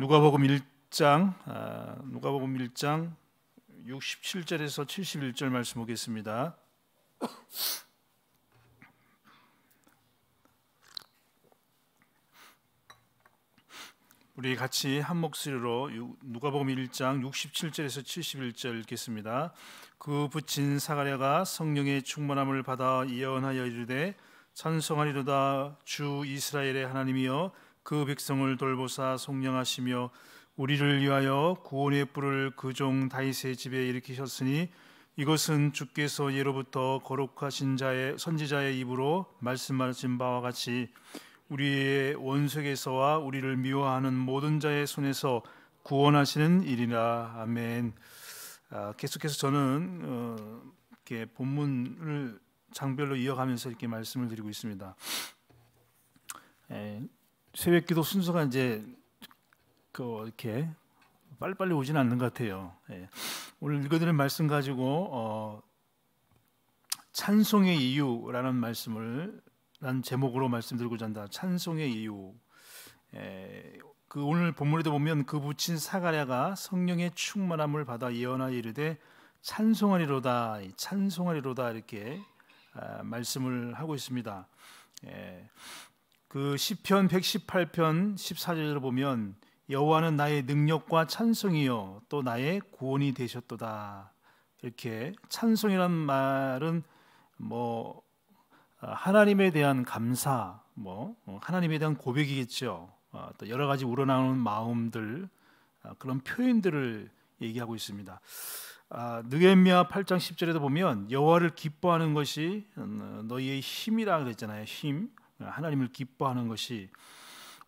누가복음 1장 아, 누가복음 1장 67절에서 71절 말씀 보겠습니다. 우리 같이 한 목소리로 누가복음 1장 67절에서 71절 읽겠습니다. 그 붙인 사가랴가 성령의 충만함을 받아 예언하여 이르되 찬송하리로다 주 이스라엘의 하나님이여 그 백성을 돌보사 속량하시며 우리를 위하여 구원의 뿔을그 종 다윗의 집에 일으키셨으니 이것은 주께서 예로부터 거룩하신 자의 선지자의 입으로 말씀하신 바와 같이 우리의 원색에서와 우리를 미워하는 모든 자의 손에서 구원하시는 일이라 아멘. 아, 계속해서 저는 어, 이렇게 본문을 장별로 이어가면서 이렇게 말씀을 드리고 있습니다. 에, 새벽기도 순서가 이제 그 이렇게 빨리빨리 오진 않는 것 같아요. 예. 오늘 읽어드릴 말씀 가지고 어, 찬송의 이유라는 말씀을 난 제목으로 말씀드리고자 한다. 찬송의 이유. 에, 예. 그 오늘 본문에도 보면 그 붙인 사가랴가 성령의 충만함을 받아 예언하 이르되 찬송하리로다, 찬송하리로다 이렇게 아, 말씀을 하고 있습니다. 에, 예. 그 시편 118편 14절을 보면 여호와는 나의 능력과 찬송이요 또 나의 구원이 되셨도다. 이렇게 찬송이란 말은 뭐 어, 하나님에 대한 감사, 뭐 어, 하나님에 대한 고백이겠죠. 어, 또 여러 가지 우러나오는 마음들 그런 표현들을 얘기하고 있습니다. 아, 느헤미야 8장 10절에도 보면 여호와를 기뻐하는 것이 음, 너희의 힘이라 그랬잖아요. 힘. 하나님을 기뻐하는 것이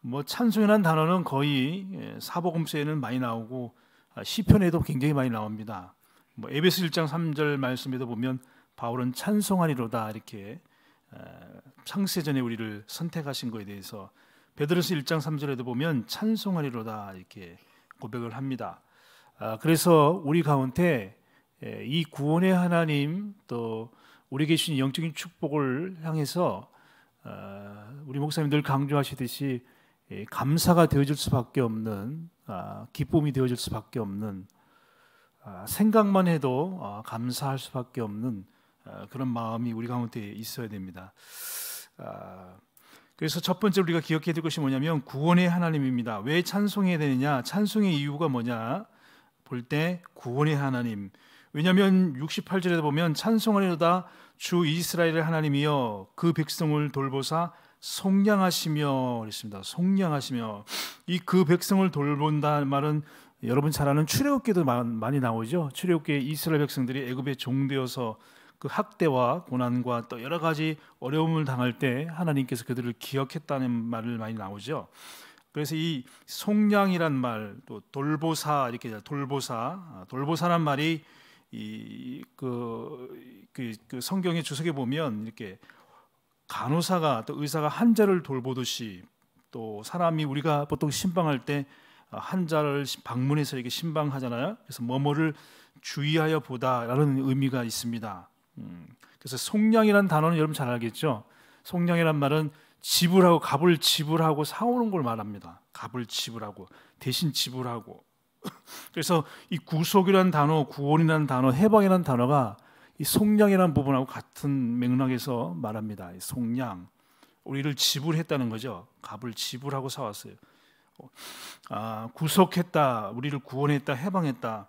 뭐 찬송이라는 단어는 거의 예, 사복음서에는 많이 나오고 아, 시편에도 굉장히 많이 나옵니다. 뭐 에베소 1장 3절 말씀에도 보면 바울은 찬송하리로다 이렇게 아, 창세전에 우리를 선택하신 것에 대해서 베드로서 1장 3절에도 보면 찬송하리로다 이렇게 고백을 합니다. 아, 그래서 우리 가운데 예, 이 구원의 하나님 또우리에신 영적인 축복을 향해서 아, 우리 목사님들 강조하시듯이 감사가 되어질 수밖에 없는 아, 기쁨이 되어질 수밖에 없는 아, 생각만 해도 어, 감사할 수밖에 없는 어, 그런 마음이 우리 가운데 있어야 됩니다. 그래서 첫 번째 우리가 기억해야 될 것이 뭐냐면 구원의 하나님입니다. 왜 찬송해야 되느냐? 찬송의 이유가 뭐냐? 볼 때 구원의 하나님. 왜냐하면 68절에 보면 찬송을해도다 주 이스라엘의 하나님이여 그 백성을 돌보사 속량하시며 그랬습니다. 속량하시며 이 그 백성을 돌본다 말은 여러분 잘 아는 출애굽기도 많이 나오죠. 출애굽기에 이스라엘 백성들이 애굽에 종되어서 그 학대와 고난과 또 여러 가지 어려움을 당할 때 하나님께서 그들을 기억했다는 말을 많이 나오죠. 그래서 이 속량이란 말, 또 돌보사 이렇게 돌보사, 아, 돌보사란 말이 이그 그, 그 성경의 주석에 보면 이렇게 간호사가 또 의사가 환자를 돌보듯이 또 사람이 우리가 보통 신방할 때 환자를 방문해서 이렇게 신방하잖아요. 그래서 뭐뭐를 주의하여 보다라는 의미가 있습니다. 음, 그래서 송량이라는 단어는 여러분 잘 알겠죠? 송량이란 말은 지불하고 값을 지불하고 사오는 걸 말합니다. 값을 지불하고 대신 지불하고 그래서 이 구속이라는 단어, 구원이라는 단어, 해방이라는 단어가 이 속량이라는 부분하고 같은 맥락에서 말합니다. 속량. 우리를 지불했다는 거죠. 값을 지불하고 사왔어요. 어, 아, 구속했다, 우리를 구원했다, 해방했다.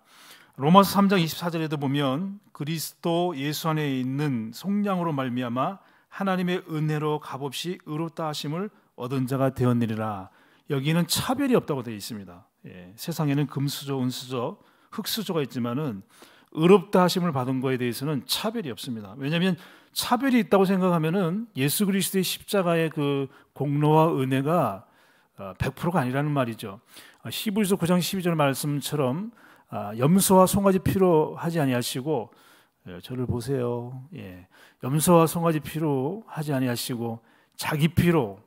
로마서 3장 24절에도 보면 그리스도 예수 안에 있는 속량으로 말미암아 하나님의 은혜로 값없이 의롭다 하심을 얻은 자가 되었느니라. 여기는 차별이 없다고 되어 있습니다. 예, 세상에는 금수저, 은수저, 흙수저가 있지만은 의롭다 하심을 받은 거에 대해서는 차별이 없습니다. 왜냐하면 차별이 있다고 생각하면은 예수 그리스도의 십자가의 그 공로와 은혜가 100%가 어, 아니라는 말이죠. 어, 히브리서 9장 12절 말씀처럼 아, 염소와 송아지 피로 하지 아니하시고 예, 저를 보세요. 예. 염소와 송아지 피로 하지 아니하시고 자기 피로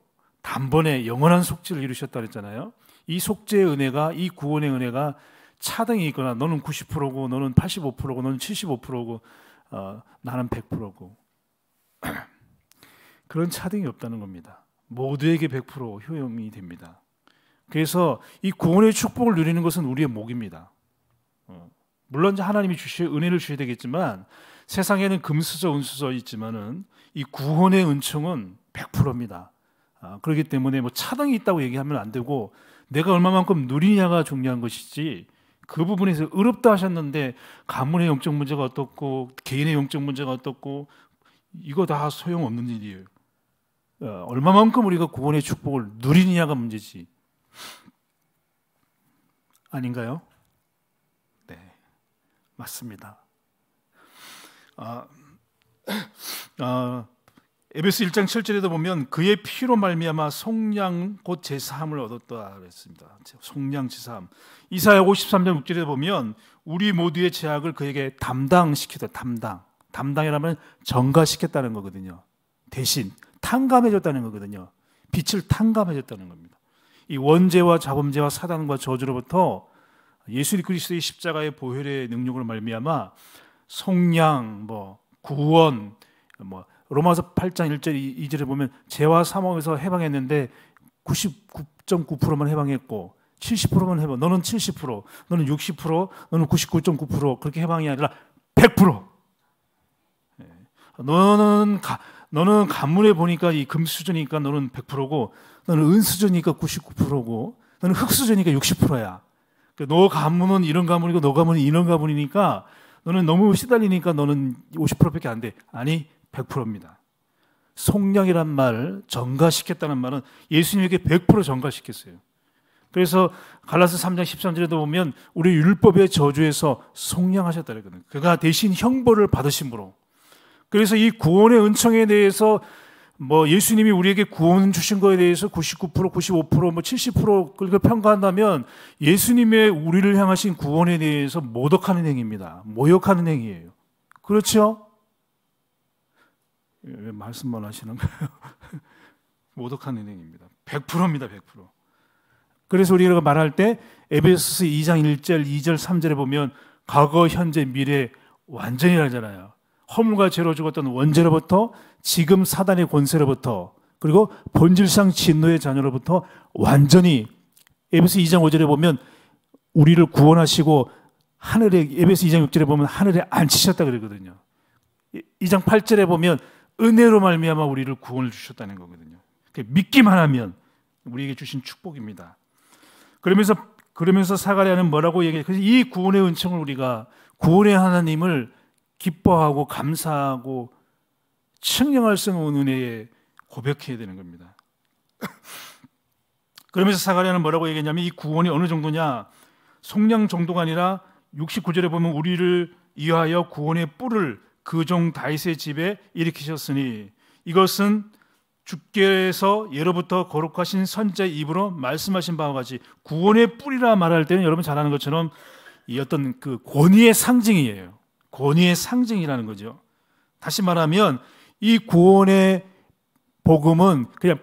단번에 영원한 속지를 이루셨다 그랬잖아요. 이 속죄의 은혜가 이 구원의 은혜가 차등이 있거나 너는 90%고 너는 85%고 너는 75%고 어, 나는 100%고 그런 차등이 없다는 겁니다. 모두에게 100% 효용이 됩니다. 그래서 이 구원의 축복을 누리는 것은 우리의 목입니다. 어, 물론 이제 하나님이 주시 은혜를 주셔야 되겠지만 세상에는 금수저 은수저 있지만은 이 구원의 은총은 100%입니다. 아, 그렇기 때문에 뭐 차등이 있다고 얘기하면 안 되고 내가 얼마만큼 누리냐가 중요한 것이지 그 부분에서 의롭다 하셨는데 가문의 영적 문제가 어떻고 개인의 영적 문제가 어떻고 이거 다 소용없는 일이에요. 어, 얼마만큼 우리가 구원의 축복을 누리느냐가 문제지. 아닌가요? 네, 맞습니다. 아, 아, 에베스 1장 7절에도 보면 그의 피로 말미암아 속량 곧 제사함을 얻었다 그랬습니다. 속량 제사함. 이사야 53장 6절에 보면 우리 모두의 죄악을 그에게 담당시키다. 담당. 담당이라면 전가시켰다는 거거든요. 대신 탕감해 줬다는 거거든요. 빛을 탕감해 줬다는 겁니다. 이 원죄와 자범죄와 사단과 저주로부터 예수 그리스도의 십자가의 보혈의 능력으로 말미암아 속량 뭐 구원 뭐 로마서 8장 1절 2절에 보면 죄와 사망에서 해방했는데 99.9%만 해방했고 70%만 해방. 너는 70%, 너는 60%, 너는 99.9% 그렇게 해방이 아니라 100%. 예. 너는 가, 너는 간문에 보니까 이금 수준이니까 너는 100%고 너는 은 수준이니까 99%고 너는 흙 수준이니까 60%야. 그 너 가문은 이런 가문이고 너 가문은 이런 가문이니까 너는 너무 시달리니까 너는 50%밖에 안 돼. 아니 100%입니다. 속량이란 말을 전가시켰다는 말은 예수님에게 100% 전가시켰어요. 그래서 갈라스 3장 13절에도 보면 우리 율법의 저주에서 속량하셨다 그러거든요. 그가 대신 형벌을 받으심으로. 그래서 이 구원의 은총에 대해서 뭐 예수님이 우리에게 구원 주신 거에 대해서 99% 95%뭐 70% 그걸 평가한다면 예수님의 우리를 향하신 구원에 대해서 모독하는 행위입니다. 모욕하는 행위예요. 그렇죠? 예, 왜 말씀만 하시는 가요 모독한 은행입니다. 100%입니다. 100%. 그래서 우리가 말할 때 에베소서 2장 1절, 2절, 3절에 보면 과거, 현재, 미래 완전히 하잖아요. 허물과 죄로 죽었던 원죄로부터 지금 사단의 권세로부터 그리고 본질상 진노의 자녀로부터 완전히 에베소 2장 5절에 보면 우리를 구원하시고 하늘에 에베소 2장 6절에 보면 하늘에 앉히셨다 그러거든요. 2장 8절에 보면 은혜로 말미암아 우리를 구원을 주셨다는 거거든요. 그러니까 믿기만 하면 우리에게 주신 축복입니다. 그러면서 그러면서 사가랴는 뭐라고 얘기해? 그래서 이 구원의 은총을 우리가 구원의 하나님을 기뻐하고 감사하고 측량할 수 없는 은혜에 고백해야 되는 겁니다. 그러면서 사가랴는 뭐라고 얘기했냐면 이 구원이 어느 정도냐? 속량 정도가 아니라 69절에 보면 우리를 이하여 구원의 뿔을 그종 다윗의 집에 일으키셨으니 이것은 주께서 예로부터 거룩하신 선자의 입으로 말씀하신 바와 같이 구원의 뿌리라 말할 때는 여러분 잘 아는 것처럼 이 어떤 그 권위의 상징이에요. 권위의 상징이라는 거죠. 다시 말하면 이 구원의 복음은 그냥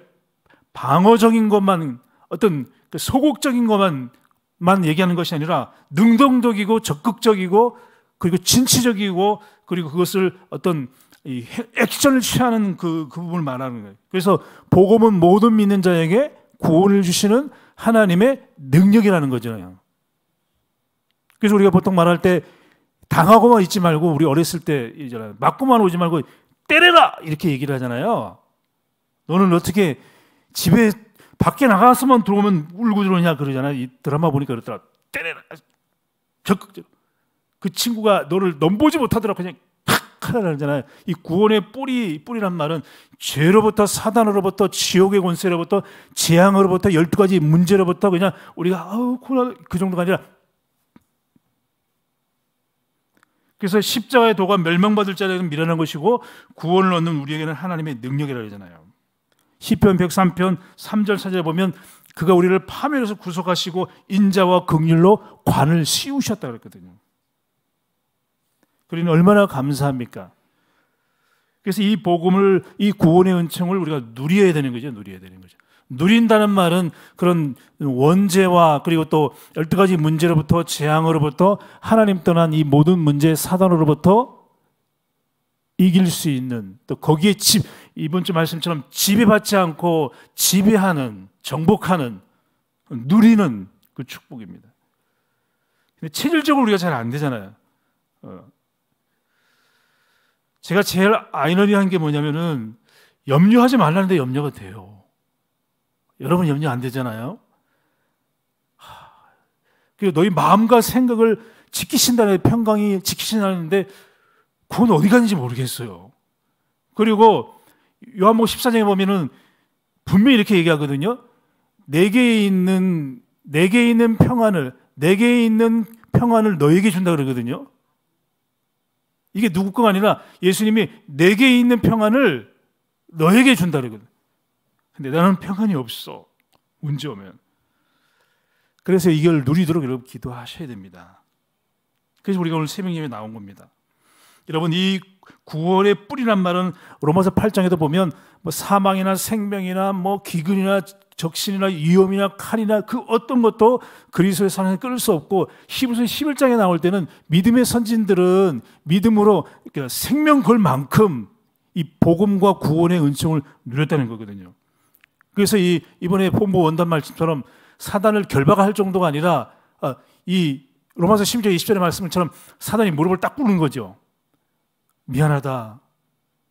방어적인 것만 어떤 그 소극적인 것만 만 얘기하는 것이 아니라 능동적이고 적극적이고 그리고 진취적이고 그리고 그것을 어떤 액션을 취하는 그, 그 부분을 말하는 거예요. 그래서 복음은 모든 믿는 자에게 구원을 주시는 하나님의 능력이라는 거잖아요. 그래서 우리가 보통 말할 때 당하고만 있지 말고 우리 어렸을 때있잖 맞고만 오지 말고 때려라 이렇게 얘기를 하잖아요. 너는 어떻게 집에 밖에 나가서만 들어오면 울고 들어오냐 그러잖아요. 이 드라마 보니까 그렇더라. 때려라. 적극적. 그 친구가 너를 넘보지 못하더라 그냥 팍 하라 그잖아요이 구원의 뿌리 뿌리란 말은 죄로부터 사단으로부터 지옥의 권세로부터 재앙으로부터 열두 가지 문제로부터 그냥 우리가 아우 그 정도가 아니라 그래서 십자가의 도가 멸망받을 자에게는 미련한 것이고 구원을 얻는 우리에게는 하나님의 능력이라 그러잖아요. 시편 103편 3절 4절에 보면 그가 우리를 파멸해서 구속하시고 인자와 극률로 관을 씌우셨다 그랬거든요. 그러니 얼마나 감사합니까? 그래서 이 복음을 이 구원의 은총을 우리가 누려야 되는 거죠. 누려야 되는 거죠. 누린다는 말은 그런 원죄와 그리고 또 열두 가지 문제로부터 재앙으로부터 하나님 떠난 이 모든 문제 사단으로부터 이길 수 있는 또 거기에 집 이번 주 말씀처럼 지배받지 않고 지배하는 정복하는 누리는 그 축복입니다. 근데 체질적으로 우리가 잘 안 되잖아요. 어, 제가 제일 아이러니한 게 뭐냐면은 염려하지 말라는데 염려가 돼요. 여러분 염려 안 되잖아요. 그 너희 마음과 생각을 지키신다는 평강이 지키신다는데 그건 어디 갔는지 모르겠어요. 그리고 요한복 14장에 보면은 분명히 이렇게 얘기하거든요. 내게 있는 내게 있는 평안을 내게 있는 평안을 너에게 준다 그러거든요. 이게 누구가 아니라 예수님이 내게 있는 평안을 너에게 준다 그러거든. 근데 나는 평안이 없어. 문제 오면. 그래서 이걸 누리도록 여러분 기도하셔야 됩니다. 그래서 우리가 오늘 새벽 예 나온 겁니다. 여러분 이 구원의 뿌리란 말은 로마서 8장에도 보면 뭐 사망이나 생명이나 뭐 기근이나 적신이나 위험이나 칼이나 그 어떤 것도 그리스도의 사랑에 끊을 수 없고 히브리서 11장에 나올 때는 믿음의 선진들은 믿음으로 생명 걸 만큼 이 복음과 구원의 은총을 누렸다는 거거든요. 그래서 이 이번에 본부 원단 말씀처럼 사단을 결박할 정도가 아니라 아, 이 로마서 10장 20절의 말씀처럼 사단이 무릎을 딱 꿇는 거죠. 미안하다.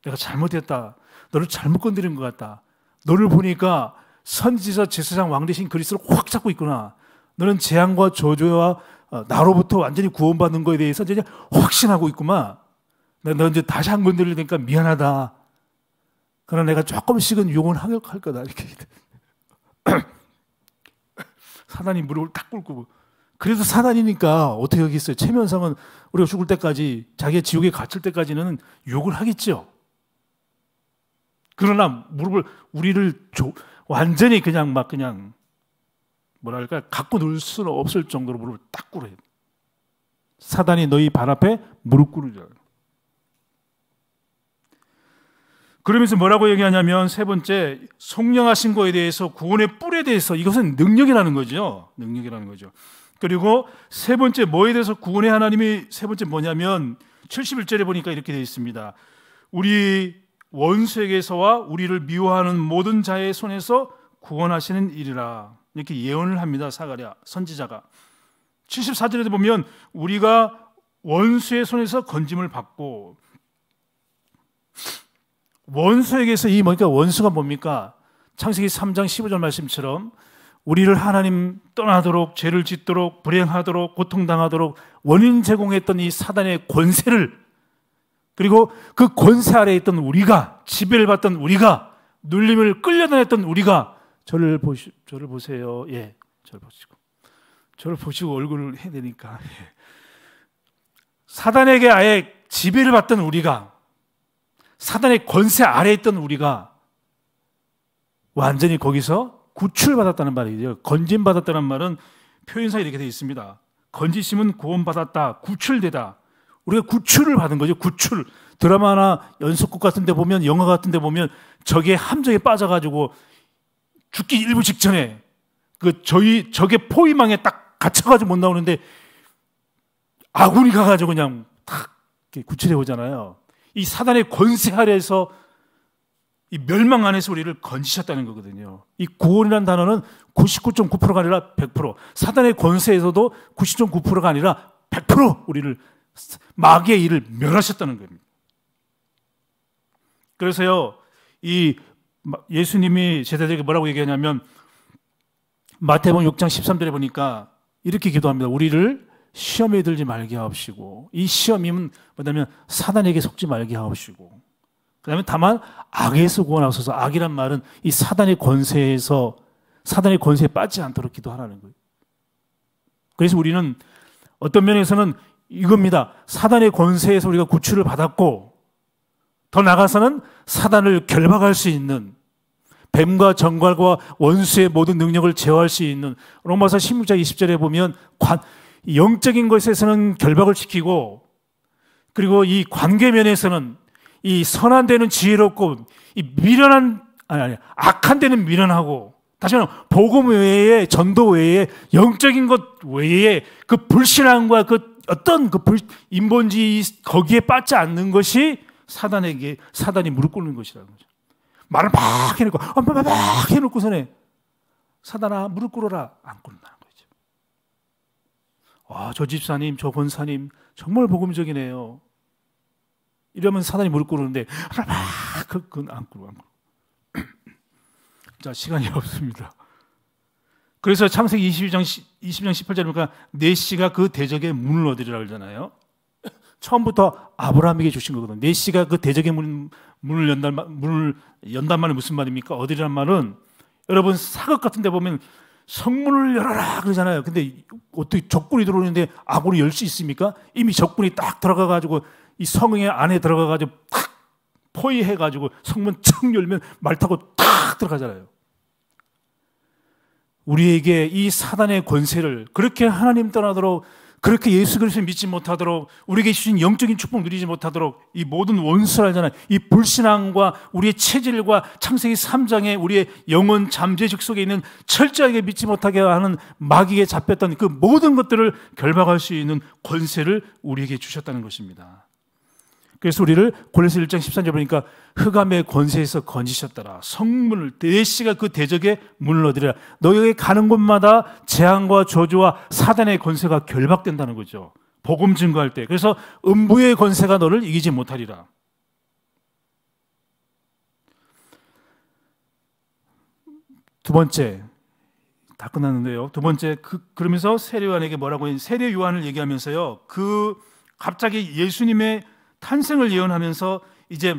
내가 잘못했다. 너를 잘못 건드린 것 같다. 너를 보니까 선지자 제사장 왕 대신 그리스를 확 잡고 있구나. 너는 재앙과 저주와 어, 나로부터 완전히 구원받는 거에 대해서 이제 확신하고 있구만. 너 이제 다시 한 건드리니까 미안하다. 그러나 내가 조금씩은 용을 하격할 거다. 이렇게. 사단이 무릎을 탁 꿇고. 그래도 사단이니까 어떻게 하겠어요? 체면상은 우리가 죽을 때까지, 자기의 지옥에 갇힐 때까지는 욕을 하겠죠. 그러나 무릎을, 우리를 조, 완전히 그냥 막 그냥 뭐랄까 갖고 놀 수는 없을 정도로 무릎을 딱 꿇어요. 사단이 너희 발 앞에 무릎 꿇으라. 그러면서 뭐라고 얘기하냐면 세 번째 속령하신 거에 대해서 구원의 뿔에 대해서 이것은 능력이라는 거죠. 능력이라는 거죠. 그리고 세 번째 뭐에 대해서 구원의 하나님이 세 번째 뭐냐면 71절에 보니까 이렇게 되어 있습니다. 우리 원수에게서와 우리를 미워하는 모든 자의 손에서 구원하시는 일이라 이렇게 예언을 합니다 사가랴 선지자가 74절에도 보면 우리가 원수의 손에서 건짐을 받고 원수에게서 이 뭐니까 원수가 뭡니까 창세기 3장 15절 말씀처럼 우리를 하나님 떠나도록 죄를 짓도록 불행하도록 고통당하도록 원인 제공했던 이 사단의 권세를 그리고 그 권세 아래 에 있던 우리가 지배를 받던 우리가 눌림을 끌려다녔던 우리가 저를 보시 저를 보세요. 예, 저를 보시고 저를 보시고 얼굴을 해내니까 예. 사단에게 아예 지배를 받던 우리가 사단의 권세 아래 있던 우리가 완전히 거기서 구출받았다는 말이죠. 건진받았다는 말은 표현상 이렇게 되어 있습니다. 건지심은 구원받았다, 구출되다. 우리가 구출을 받은 거죠. 구출. 드라마나 연속극 같은 데 보면 영화 같은 데 보면 적의 함정에 빠져 가지고 죽기 일부 직전에 그 저희 적의 포위망에 딱 갇혀 가지고 못 나오는데 아군이 가 가지고 그냥 탁 구출해 오잖아요. 이 사단의 권세 아래에서 이 멸망 안에서 우리를 건지셨다는 거거든요. 이 구원이라는 단어는 99.9%가 아니라 100%, 사단의 권세에서도 99.9%가 아니라 100% 우리를 마귀의 일을 멸하셨다는 겁니다. 그래서요, 이 예수님이 제자들에게 뭐라고 얘기하냐면 마태복 6장 13절에 보니까 이렇게 기도합니다. 우리를 시험에 들지 말게 하옵시고 이 시험임은 뭐냐면 사단에게 속지 말게 하옵시고 그다음에 다만 악에서 구원하소서 악이란 말은 이 사단의 권세에서 사단의 권세에 빠지 않도록 기도하라는 거예요. 그래서 우리는 어떤 면에서는 이겁니다. 사단의 권세에서 우리가 구출을 받았고 더 나가서는 사단을 결박할 수 있는 뱀과 정갈과 원수의 모든 능력을 제어할 수 있는 로마서 16장 20절에 보면 관, 영적인 것에서는 결박을 시키고 그리고 이 관계면에서는 이 선한 데는 지혜롭고 이 미련한 아니 아니 악한 데는 미련하고 다시 말하면 복음 외에 전도 외에 영적인 것 외에 그 불신앙과 그 어떤 그 불, 인본지 거기에 빠지 않는 것이 사단에게 사단이 무릎 꿇는 것이라는 거죠. 말을 막 해놓고 어, 막, 해놓고서는 사단아 무릎 꿇어라 안 꿇는다는 거죠. 와저 집사님 저 권사님 정말 복음적이네요. 이러면 사단이 무릎 꿇는데 막그안 꿇어 안 꿇어. 자 시간이 없습니다. 그래서 창세기 22장, 20장 18절에 보니까 내시가그 네 대적의 문을 얻으리라 그러잖아요. 처음부터 아브라함에게 주신 거거든요. 내 네 씨가 그 대적의 문, 문을 연단, 문을 연단 말은 무슨 말입니까? 얻으리란 말은 여러분 사극 같은 데 보면 성문을 열어라 그러잖아요. 근데 어떻게 적군이 들어오는데 악으로 열수 있습니까? 이미 적군이 딱 들어가 가지고 이 성의 안에 들어가 가지고 탁 포위해 가지고 성문 쭉 열면 말 타고 탁 들어가잖아요. 우리에게 이 사단의 권세를 그렇게 하나님 떠나도록 그렇게 예수 그리스도 를 믿지 못하도록 우리에게 주신 영적인 축복 누리지 못하도록 이 모든 원수라잖아요. 이 불신앙과 우리의 체질과 창세기 3장에 우리의 영혼 잠재적 속에 있는 철저하게 믿지 못하게 하는 마귀에 잡혔던 그 모든 것들을 결박할 수 있는 권세를 우리에게 주셨다는 것입니다. 그래서 우리를 골레스 1장 13절 보니까 흑암의 권세에서 건지셨더라. 성문을 대시가 그 대적에 문을 얻으리라. 너희에 가는 곳마다 재앙과 저주와 사단의 권세가 결박된다는 거죠. 복음 증거할 때. 그래서 음부의 권세가 너를 이기지 못하리라. 두 번째 다 끝났는데요. 두 번째 그, 러면서 세례 요한에게 뭐라고 세례 요한을 얘기하면서요. 그 갑자기 예수님의 탄생을 예언하면서 이제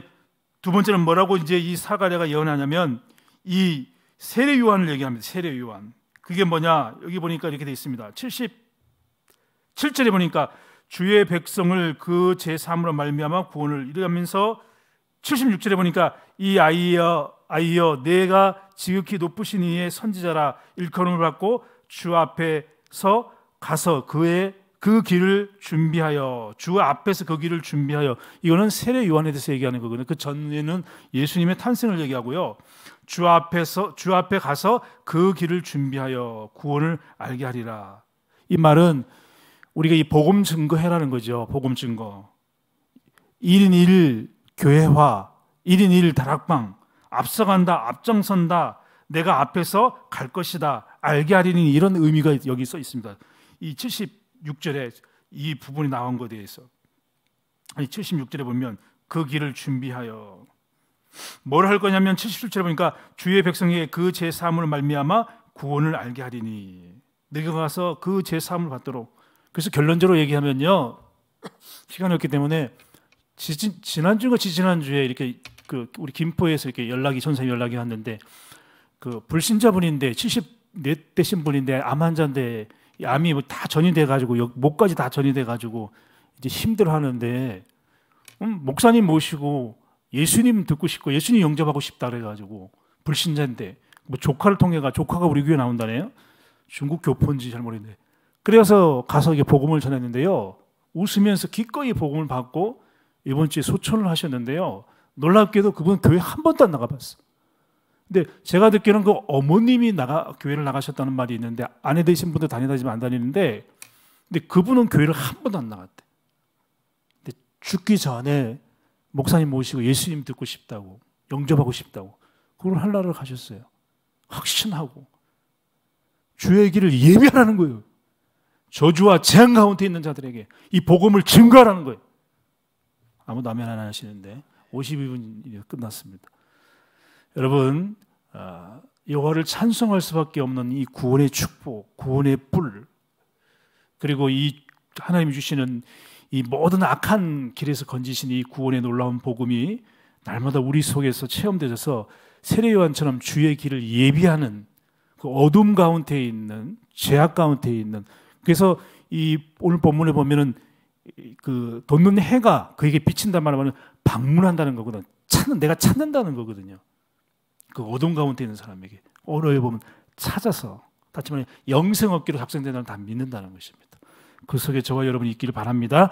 두 번째는 뭐라고 이제 이 사가랴가 예언하냐면 이 세례 요한을 얘기합니다. 세례 요한. 그게 뭐냐? 여기 보니까 이렇게 돼 있습니다. 77절에 보니까 주의 백성을 그 제삼으로 말미암아 구원을 이르면서 76절에 보니까 이 아이여 아이여 내가 지극히 높으신 이의 선지자라 일컬음을 받고 주 앞에서 가서 그의 그 길을 준비하여 주 앞에서 그 길을 준비하여 이거는 세례 요한에 대해서 얘기하는 거거든요. 그 전에는 예수님의 탄생을 얘기하고요. 주 앞에서 주 앞에 가서 그 길을 준비하여 구원을 알게 하리라. 이 말은 우리가 이 복음 증거해라는 거죠. 복음 증거. 1인 1 교회화, 1인 1 다락방, 앞서간다, 앞장선다, 내가 앞에서 갈 것이다, 알게 하리니 이런 의미가 여기 써 있습니다. 이 70, 76절에 이 부분이 나온 것에 대해서 아니 76절에 보면 그 길을 준비하여 뭘 할 거냐면 77절에 보니까 주의 백성에게 그제 사함을 말미암아 구원을 알게 하리니 너가 가서 그제 사함을 받도록 그래서 결론적으로 얘기하면요 시간이 없기 때문에 지진, 지난주가 지난주에 이렇게 그 우리 김포에서 이렇게 연락이 선생님 연락이 왔는데 그 불신자분인데 74대신 분인데 암 환자인데 암이 뭐다 전이돼 가지고 목까지 다 전이돼 가지고 이제 힘들어하는데 음, 목사님 모시고 예수님 듣고 싶고 예수님 영접하고 싶다 그래 가지고 불신자인데 뭐 조카를 통해가 조카가 우리 교회 나온다네요. 중국 교포인지 잘 모르겠는데 그래서 가서 이게 복음을 전했는데요. 웃으면서 기꺼이 복음을 받고 이번 주에 소천을 하셨는데요. 놀랍게도 그분 교회 한 번도 안 나가봤어. 근데 제가 듣기로는 그 어머님이 나가 교회를 나가셨다는 말이 있는데 아내 되신 분도 다니다지만 안 다니는데 근데 그분은 교회를 한 번도 안 나갔대. 근데 죽기 전에 목사님 모시고 예수님 듣고 싶다고 영접하고 싶다고 그걸 할라를 가셨어요. 확신하고 주의 길을 예배하라는 거예요. 저주와 재앙 가운데 있는 자들에게 이 복음을 증거하라는 거예요. 아무도 아멘 안 하시는데 52분 끝났습니다. 여러분 아, 여호와를 찬송할 수밖에 없는 이 구원의 축복, 구원의 뿔 그리고 이 하나님이 주시는 이 모든 악한 길에서 건지신 이 구원의 놀라운 복음이 날마다 우리 속에서 체험되어서 세례 요한처럼 주의 길을 예비하는 그 어둠 가운데 있는 죄악 가운데 있는 그래서 이 오늘 본문에 보면은 그 돋는 해가 그에게 비친단 말하면 방문한다는 거거든. 찾는 내가 찾는다는 거거든요. 그 어둠 가운데 있는 사람에게 오어에 보면 찾아서 다시 말해 영생 얻기로 작성된다는 다 믿는다는 것입니다. 그 속에 저와 여러분이 있기를 바랍니다.